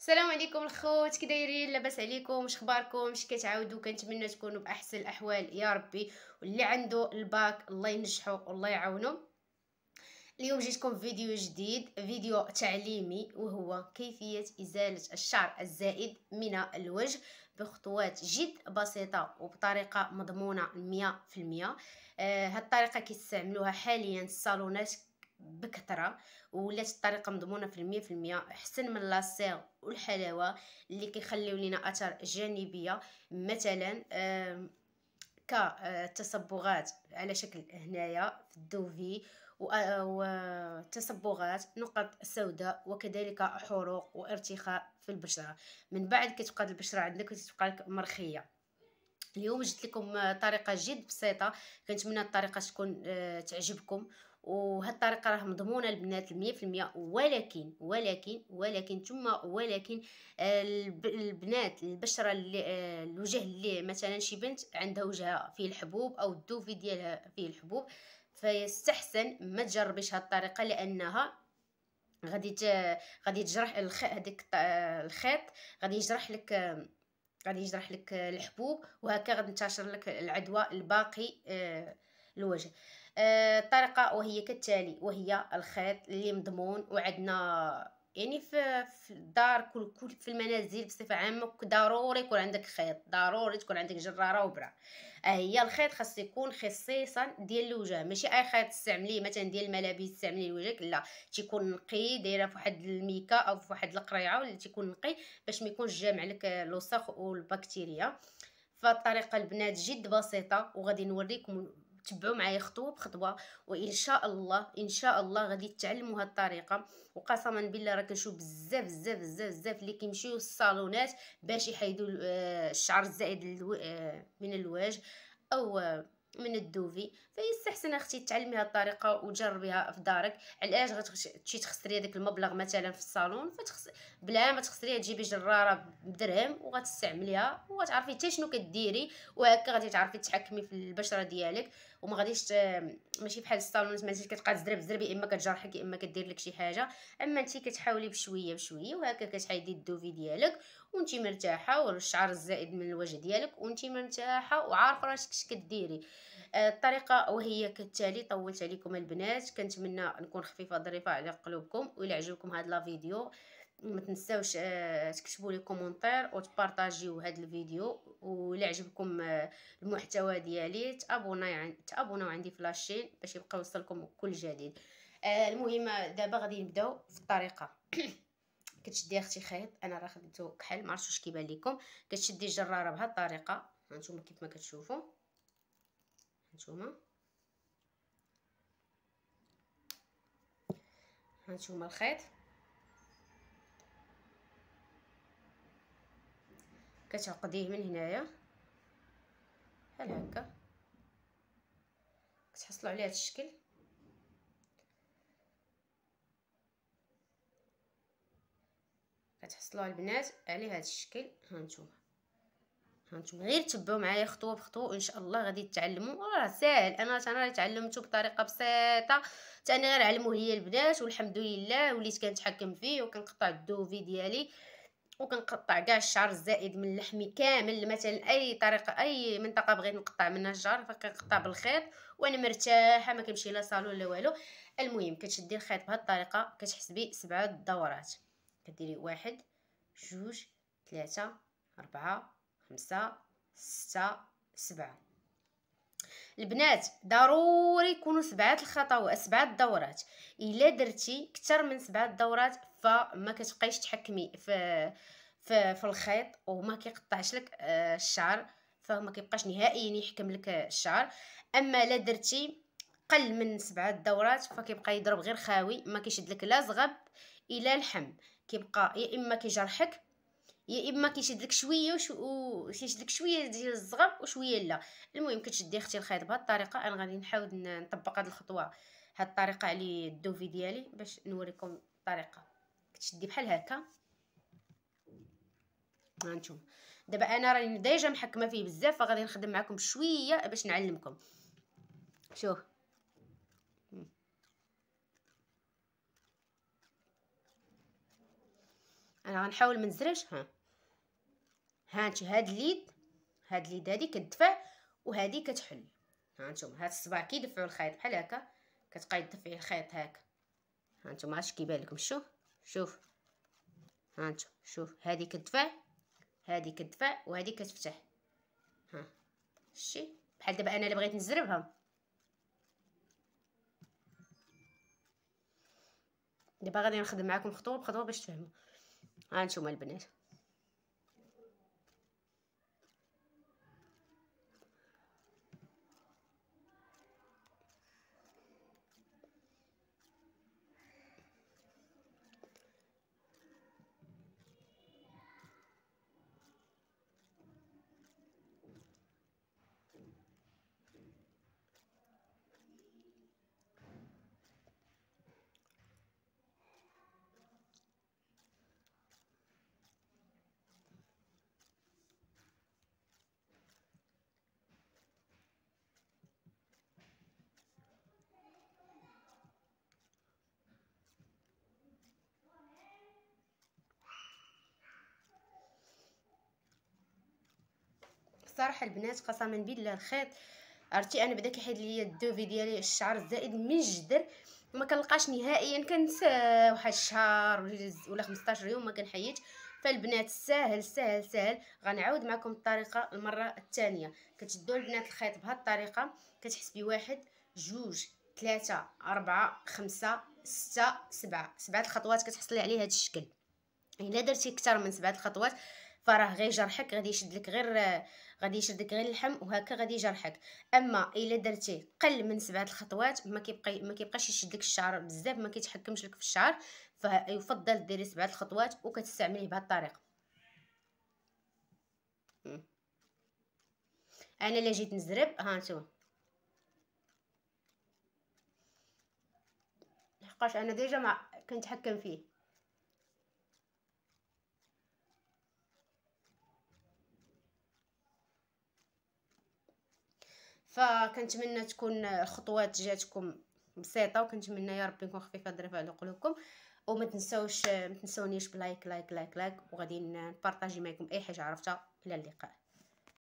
السلام عليكم الخوت كي دايرين لاباس عليكم واش اخباركم اش كتعاودوا كنتمنى تكونوا باحسن الاحوال يا ربي واللي عنده الباك الله ينجحو والله يعاونو اليوم جيتكم فيديو جديد فيديو تعليمي وهو كيفية إزالة الشعر الزائد من الوجه بخطوات جد بسيطة وبطريقة مضمونة 100% آه، هاد الطريقة كيستعملوها حاليا الصالونات بكثره ولات الطريقه مضمونه في المية في المية احسن من لاصيغ والحلاوه اللي كيخليو لينا اثار جانبيه مثلا كتصبغات آه، على شكل هنايا في الدوفي وتصبغات آه، نقط سوداء وكذلك حروق وارتخاء في البشره من بعد كتبقى البشره عندك وتتبقى لك مرخيه اليوم جبت لكم آه، طريقه جد بسيطه كنتمنى الطريقه تكون تعجبكم وهالطريقه راه مضمونه البنات 100% ولكن ولكن ولكن ثم ولكن آه، البنات البشره اللي آه، الوجه اللي مثلا شي بنت عندها وجهها فيه الحبوب او الدوفي ديالها فيه الحبوب فيستحسن ما تجربيش هالطريقه لانها غادي غادي تجرح هذيك آه، الخيط غادي يجرح لك غادي يجرح لك الحبوب وهكا غادي تنتشر لك العدوى الباقي الوجه الطريقه آه، وهي كالتالي وهي الخيط اللي مضمون وعندنا يعني في الدار كل كل في المنازل بصفه عامه ضروري يكون عندك خيط ضروري تكون عندك جراره وبرا آه، هي الخيط خاص يكون خصيصا ديال الوجه ماشي اي خيط تستعمليه مثلا ديال الملابس تستعمليه لوجهك لا تيكون نقي دايره فواحد الميكا او فواحد القريعه ولا تيكون نقي باش ما يكونش جامع لك الوسخ والبكتيريا فالطريقه البنات جد بسيطه وغادي نوريكم تبعوا معايا خطوه بخطوه وان شاء الله ان شاء الله غادي تعلموا هاد الطريقه وقسما بالله راه كنشوف بزاف بزاف بزاف بزاف اللي كيمشيو للصالونات باش يحيدوا آه، الشعر الزائد آه، من الوجه او من الدوفي فيستحسن اختي تعلمي هاد الطريقه وتجربيها في دارك علاش غتمشي تخسري هذاك المبلغ مثلا في الصالون فتخس بلا ما تخسريها تجيبي جراره بدرهم وغتستعمليها وغتعرفي حتى شنو كديري وهكا غادي تعرفي تحكمي في البشره ديالك وما غاديش ماشي بحال الصالونات مثلا كتبقى تزرب تضرب يا اما كتجرحك يا اما كدير لك شي حاجه اما انت كتحاولي بشويه بشويه وهكا كتحيدي الدوفي ديالك وانتي مرتاحه والشعر الزائد من الوجه ديالك وانتي مرتاحه وعارفه راسك اش كديري آه، الطريقه وهي كالتالي طولت عليكم البنات كنتمنى نكون خفيفه ظريفه على قلوبكم ولا عجبكم هذا فيديو ما تنساوش آه، تكتبوا لي كومونتير وتبارطاجيو هذا الفيديو ولا عجبكم آه، المحتوى ديالي تابوناي تابوناو عندي فلاشين باش يبقى يوصلكم كل جديد المهم دابا غادي نبداو في الطريقه كتشدي اختي خيط انا راه خديتو كحل ما عرفتش كيبان لكم كتشدي الجراره بهذه الطريقه هانتوما كيف ما كتشوفوا هانتوما هانتوما الخيط كتعقديه من هنايا بحال هكا كتحصلوا على هذا الشكل غتحصلوا البنات على هذا الشكل هانتوما هانتوما غير تبعوا معايا خطوه بخطوه ان شاء الله غادي تتعلموا راه ساهل انا انا راه تعلمته بطريقه بسيطه تاني غير علموه هي البنات والحمد لله وليت كنتحكم فيه وكنقطع الدوفي ديالي وكنقطع كاع الشعر الزائد من لحمي كامل مثلا اي طريقه اي منطقه بغيت نقطع منها الشعر فكنقطع بالخيط وانا مرتاحه ما كنمشي لا صالون لا والو المهم كتشدي الخيط بهاد الطريقه كتحسبي سبعه دورات كديري واحد جوج ثلاثة أربعة خمسة ستة سبعة البنات ضروري يكونوا سبعة الخطوات سبعة دورات الا درتي كتر من سبعة دورات فما كتبقايش تحكمي في في, في الخيط وما كيقطعش لك آه، الشعر فما كيبقاش نهائيا يحكم لك الشعر اما لا درتي قل من سبعة دورات فكيبقى يضرب غير خاوي ما كيشد لك لا زغب الى الحم كيبقى يا اما كيجرحك يا اما كيشد لك شويه وشو... لك شويه ديال الصغر وشويه لا المهم كتشدي اختي الخيط بهذه الطريقه انا غادي نحاول نطبق هذه الخطوه هذه الطريقه على الدوفي ديالي باش نوريكم الطريقه كتشدي بحال هكا هانتوما دابا انا راني ديجا محكمه فيه بزاف فغادي نخدم معكم شويه باش نعلمكم شوف انا غنحاول ما نزرعش هانت هاد اليد هاد اليد هادي كتدفع وهادي كتحل هانتوما هاد الصباع كيدفعوا الخيط بحال هكا كتبقاي تدفعي الخيط هكا هانتوما اش كيبان لكم شوف شوف هانتو شوف هادي كتدفع هادي كتدفع وهادي كتفتح ها شتي بحال دابا انا اللي بغيت نزربها دابا غادي نخدم معكم خطوه بخطوه باش تفهموا Ah, I don't الصراحه البنات قسما بالله الخيط عرفتي انا بدا كيحيد ليا الدوفي ديالي الشعر الزائد من الجدر وما كنلقاش نهائيا كنسى واحد الشهر ولا 15 يوم ما كنحيد فالبنات ساهل ساهل ساهل غنعاود معكم الطريقه المره الثانيه كتشدوا البنات الخيط بهذه الطريقه كتحسبي واحد جوج ثلاثة أربعة خمسة ستة سبعة سبعة الخطوات كتحصلي عليه هذا الشكل الا درتي اكثر من سبعة الخطوات فراه غير جرحك غادي يشد لك غير غادي يشدك غير اللحم وهكا غادي يجرحك اما الا درتي قل من سبعه الخطوات ما كيبقى ما كيبقاش يشدك الشعر بزاف ما كيتحكمش لك في الشعر فيفضل ديري سبعه الخطوات وكتستعمليه بهذه الطريقه انا الا جيت نزرب ها انتم لحقاش انا ديجا ما كنتحكم فيه فكنتمنى تكون الخطوات جاتكم بسيطه وكنتمنى يا ربي نكون خفيفه ظريفه على قلوبكم وما تنساوش ما تنسونيش بلايك لايك لايك لايك وغادي نبارطاجي معكم اي حاجه عرفتها الى اللقاء